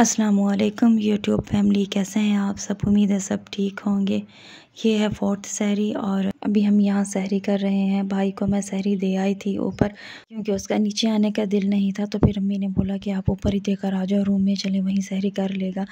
असलकम YouTube family कैसे हैं आप सब उम्मीद है सब ठीक होंगे ये है फोर्थ सहरी और अभी हम यहाँ सहरी कर रहे हैं भाई को मैं सहरी दे आई थी ऊपर क्योंकि उसका नीचे आने का दिल नहीं था तो फिर अम्मी ने बोला कि आप ऊपर ही देकर आ जाओ रूम में चले वहीं सहरी कर लेगा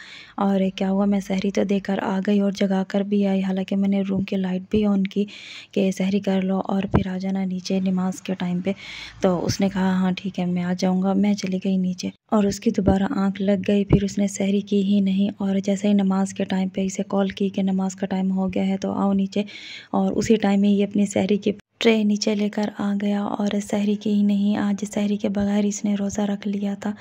और क्या हुआ मैं सहरी तो देकर आ गई और जगा कर भी आई हालांकि मैंने रूम की लाइट भी ऑन की कि सहरी कर लो और फिर आ जाना नीचे नमाज के टाइम पर तो उसने कहा हाँ ठीक है मैं आ जाऊँगा मैं चली गई नीचे और उसकी दोबारा आँख लग गई फिर उसने सहरी की ही नहीं और जैसे ही नमाज के टाइम पर इसे कॉल की कि नमाज का टाइम हो गया है तो आओ नीचे और उसी टाइम में ये अपनी सहरी की ट्रे नीचे लेकर आ गया और सहरी के ही नहीं आज सहरी के बगैर इसने रोज़ा रख लिया था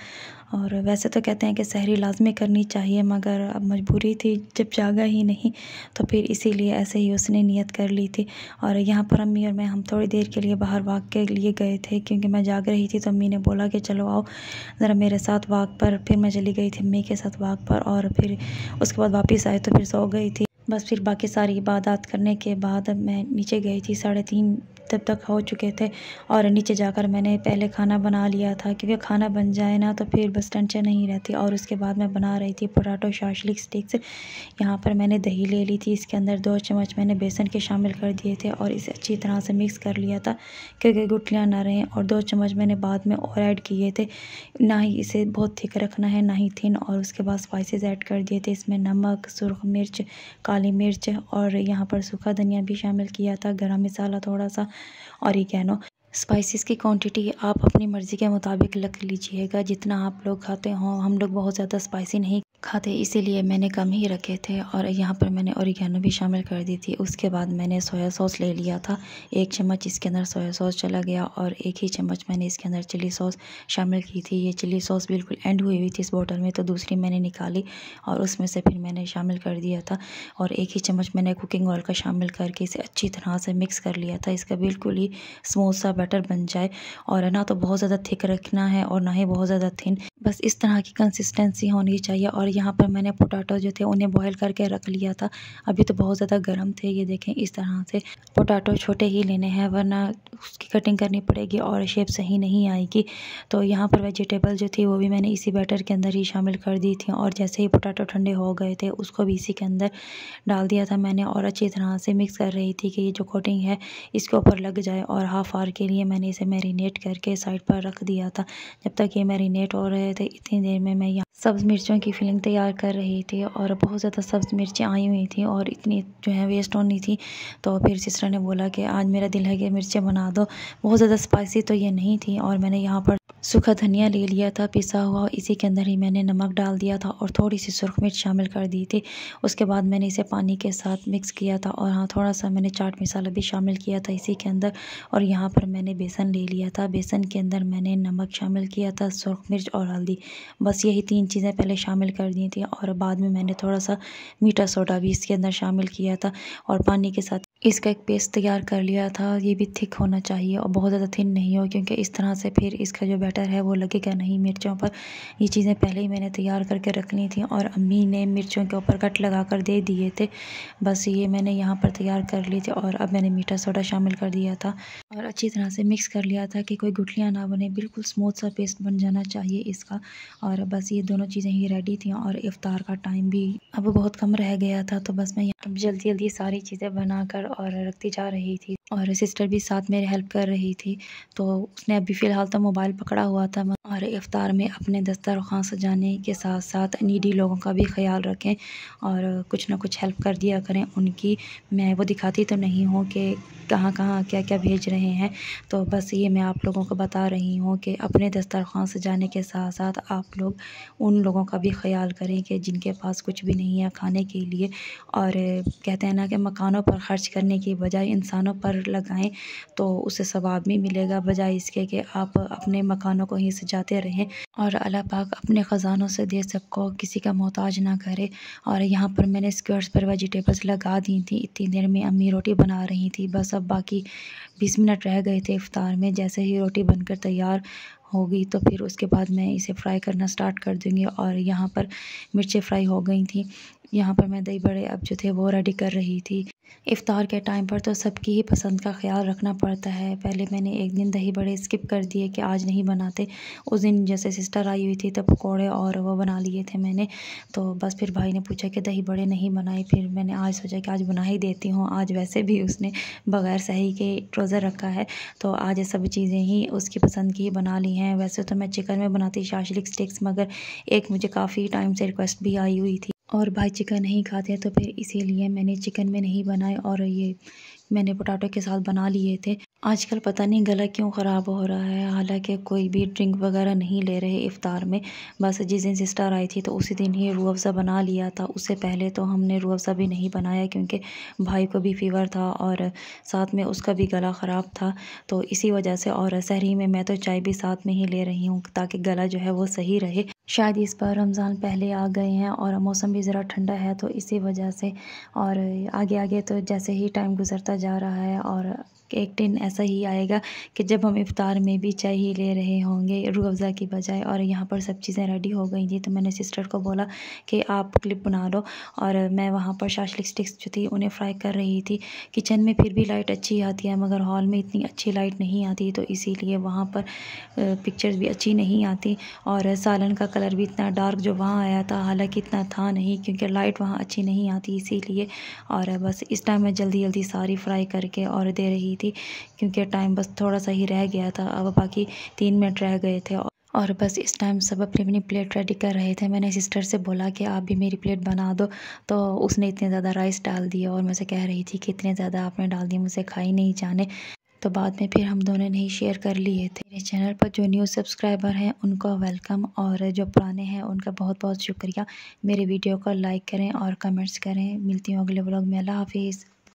और वैसे तो कहते हैं कि सहरी लाजमी करनी चाहिए मगर अब मजबूरी थी जब जागा ही नहीं तो फिर इसीलिए ऐसे ही उसने नियत कर ली थी और यहाँ पर अम्मी और मैं हम थोड़ी देर के लिए बाहर वाक के लिए गए थे क्योंकि मैं जाग रही थी तो अम्मी ने बोला कि चलो आओ ज़रा मेरे साथ वाक पर फिर मैं चली गई थी अम्मी के साथ वाक पर और फिर उसके बाद वापस आए तो फिर सो गई थी बस फिर बाकी सारी इबादत करने के बाद मैं नीचे गई थी साढ़े तीन तब तक हो चुके थे और नीचे जाकर मैंने पहले खाना बना लिया था क्योंकि खाना बन जाए ना तो फिर बस टेंशन नहीं रहती और उसके बाद मैं बना रही थी पोटाटो शाशलिक स्टिक्स यहाँ पर मैंने दही ले ली थी इसके अंदर दो चम्मच मैंने बेसन के शामिल कर दिए थे और इसे अच्छी तरह से मिक्स कर लिया था क्योंकि गुटलियाँ ना रहें और दो चम्मच मैंने बाद में और ऐड किए थे ना ही इसे बहुत थिक रखना है ना ही थिन और उसके बाद स्पाइसेस ऐड कर दिए थे इसमें नमक सुरख मिर्च काली मिर्च और यहाँ पर सूखा धनिया भी शामिल किया था गर्म मसाला थोड़ा सा और ये कहना स्पाइसेस की क्वांटिटी आप अपनी मर्ज़ी के मुताबिक रख लीजिएगा जितना आप लोग खाते हो हम लोग बहुत ज़्यादा स्पाइसी नहीं खाते इसीलिए मैंने कम ही रखे थे और यहाँ पर मैंने औरिगानो भी शामिल कर दी थी उसके बाद मैंने सोया सॉस ले लिया था एक चम्मच इसके अंदर सोया सॉस चला गया और एक ही चम्मच मैंने इसके अंदर चिली सॉस शामिल की थी ये चिली सॉस बिल्कुल एंड हुई हुई थी इस बोतल में तो दूसरी मैंने निकाली और उसमें से फिर मैंने शामिल कर दिया था और एक ही चम्मच मैंने कुकिंग ऑयल का शामिल करके इसे अच्छी तरह से मिक्स कर लिया था इसका बिल्कुल ही स्मूथ सा बैटर बन जाए और ना तो बहुत ज़्यादा थिक रखना है और ना ही बहुत ज़्यादा थिन बस इस तरह की कंसिस्टेंसी होनी चाहिए और और यहाँ पर मैंने पोटाटो जो थे उन्हें बॉयल करके रख लिया था अभी तो बहुत ज़्यादा गर्म थे ये देखें इस तरह से पोटाटो छोटे ही लेने हैं वरना उसकी कटिंग करनी पड़ेगी और शेप सही नहीं आएगी तो यहाँ पर वेजिटेबल जो थी वो भी मैंने इसी बैटर के अंदर ही शामिल कर दी थी और जैसे ही पोटाटो ठंडे हो गए थे उसको भी इसी के अंदर डाल दिया था मैंने और अच्छी तरह से मिक्स कर रही थी कि ये जो कोटिंग है इसके ऊपर लग जाए और हाफ़ आवर के लिए मैंने इसे मैरिनेट करके साइड पर रख दिया था जब तक ये मैरिनेट हो रहे थे इतनी देर में मैं यहाँ सब्ज़ मिर्चों की फिलिंग तैयार कर रहे थे और बहुत ज़्यादा सब्ज़ मिर्चें आई हुई थी और इतनी जो है वेस्ट होनी थी तो फिर सिस्टर ने बोला कि आज मेरा दिल है कि मिर्चें बना दो बहुत ज़्यादा स्पाइसी तो ये नहीं थी और मैंने यहाँ पर सूखा धनिया ले लिया था पिसा हुआ इसी के अंदर ही मैंने नमक डाल दिया था और थोड़ी सी सुरख मिर्च शामिल कर दी थी उसके बाद मैंने इसे पानी के साथ मिक्स किया था और हाँ थोड़ा सा मैंने चाट मसाला भी शामिल किया था इसी के अंदर और यहाँ पर मैंने बेसन ले लिया था बेसन के अंदर मैंने नमक शामिल किया था सुरख मिर्च और हल्दी बस यही तीन चीज़ें पहले शामिल कर दी थी और बाद में मैंने थोड़ा सा मीठा सोडा भी इसके अंदर शामिल किया था और पानी के साथ इसका एक पेस्ट तैयार कर लिया था ये भी थिक होना चाहिए और बहुत ज़्यादा थिन नहीं हो क्योंकि इस तरह से फिर इसका जो बैटर है वो लगेगा नहीं मिर्चों पर ये चीज़ें पहले ही मैंने तैयार करके रख ली थी और अम्मी ने मिर्चों के ऊपर कट लगा कर दे दिए थे बस ये मैंने यहाँ पर तैयार कर ली थी और अब मैंने मीठा सोडा शामिल कर दिया था और अच्छी तरह से मिक्स कर लिया था कि कोई गुठलियाँ ना बने बिल्कुल स्मूथ सा पेस्ट बन जाना चाहिए इसका और बस ये दोनों चीज़ें ही रेडी थी और इफ़ार का टाइम भी अब बहुत कम रह गया था तो बस मैं अब जल्दी जल्दी सारी चीज़ें बनाकर और रखती जा रही थी और सिस्टर भी साथ मेरे हेल्प कर रही थी तो उसने अभी फ़िलहाल तो मोबाइल पकड़ा हुआ था और इफ़ार में अपने दस्तरखान सजाने के साथ साथ नीडी लोगों का भी ख्याल रखें और कुछ ना कुछ हेल्प कर दिया करें उनकी मैं वो दिखाती तो नहीं हूँ कि कहाँ कहाँ क्या क्या भेज रहे हैं रहे हैं तो बस ये मैं आप लोगों को बता रही हूँ कि अपने दस्तरखान जाने के साथ साथ आप लोग उन लोगों का भी ख्याल करें कि जिनके पास कुछ भी नहीं है खाने के लिए और कहते हैं ना कि मकानों पर ख़र्च करने की बजाय इंसानों पर लगाएं तो उसे सवाब भी मिलेगा बजाय इसके कि आप अपने मकानों को ही सजाते रहें और अल्लाह पाक अपने ख़जानों से दे सबको किसी का मोहताज ना करे और यहाँ पर मैंने स्क्वर्ट्स पर वेजिटेबल्स लगा दी थी इतनी देर में अम्मी रोटी बना रही थी बस अब बाकी बीस मिनट रह गए थे इफ़्तार में जैसे ही रोटी बनकर तैयार होगी तो फिर उसके बाद मैं इसे फ़्राई करना स्टार्ट कर दूँगी और यहाँ पर मिर्चें फ़्राई हो गई थी यहाँ पर मैं दही बड़े अब जो थे वो रेडी कर रही थी इफ़्तार के टाइम पर तो सबकी ही पसंद का ख्याल रखना पड़ता है पहले मैंने एक दिन दही बड़े स्किप कर दिए कि आज नहीं बनाते उस दिन जैसे सिस्टर आई हुई थी तो पकौड़े और वो बना लिए थे मैंने तो बस फिर भाई ने पूछा कि दही बड़े नहीं बनाए फिर मैंने आज सोचा कि आज बना ही देती हूँ आज वैसे भी उसने बग़ैर सही के ट्रोज़र रखा है तो आज ये सब चीज़ें ही उसकी पसंद की ही बना ली हैं वैसे तो मैं चिकन में बनाती शाशलिक स्टिक्स मगर एक मुझे काफ़ी टाइम से रिक्वेस्ट भी आई हुई थी और भाई चिकन नहीं खाते तो फिर इसीलिए मैंने चिकन में नहीं बनाए और ये मैंने पोटाटो के साथ बना लिए थे आजकल पता नहीं गला क्यों ख़राब हो रहा है हालांकि कोई भी ड्रिंक वगैरह नहीं ले रहे इफ़ार में बस जिस दिन सिस्टर आई थी तो उसी दिन ही रू अफ़ज़ा बना लिया था उससे पहले तो हमने रू अफ़ज़ा भी नहीं बनाया क्योंकि भाई को भी फ़ीवर था और साथ में उसका भी गला ख़राब था तो इसी वजह से और शहरी में मैं तो चाय भी साथ में ही ले रही हूँ ताकि गला जो है वो सही रहे शायद इस बार रमज़ान पहले आ गए हैं और मौसम भी ज़रा ठंडा है तो इसी वजह से और आगे आगे तो जैसे ही टाइम गुजरता जा रहा है और एक दिन ऐसा ही आएगा कि जब हम इफ़ार में भी चाय ही ले रहे होंगे रू अफ़ज़ा की बजाय और यहाँ पर सब चीज़ें रेडी हो गई थी तो मैंने सिस्टर को बोला कि आप क्लिप बना लो और मैं वहाँ पर शाशलिक स्टिक्स जो थी उन्हें फ्राई कर रही थी किचन में फिर भी लाइट अच्छी आती है मगर हॉल में इतनी अच्छी लाइट नहीं आती तो इसी वहाँ पर पिक्चर्स भी अच्छी नहीं आती और सालन का कलर भी इतना डार्क जो वहाँ आया था हालांकि इतना था नहीं क्योंकि लाइट वहाँ अच्छी नहीं आती इसीलिए और बस इस टाइम मैं जल्दी जल्दी सारी फ्राई करके और दे रही थी क्योंकि टाइम बस थोड़ा सा ही रह गया था अब बाकी तीन मिनट रह गए थे और बस इस टाइम सब अपनी अपनी प्लेट रेडी कर रहे थे मैंने सिस्टर से बोला कि आप भी मेरी प्लेट बना दो तो उसने इतने ज़्यादा राइस डाल दिया और मुझसे कह रही थी कि इतने ज़्यादा आपने डाल दिए मुझे खाई नहीं जाने तो बाद में फिर हम दोनों ने ही शेयर कर लिए थे मेरे चैनल पर जो न्यू सब्सक्राइबर हैं उनका वेलकम और जो पुराने हैं उनका बहुत बहुत शुक्रिया मेरे वीडियो को लाइक करें और कमेंट्स करें मिलती हूँ अगले ब्लॉग में अल्लाह हाफिज़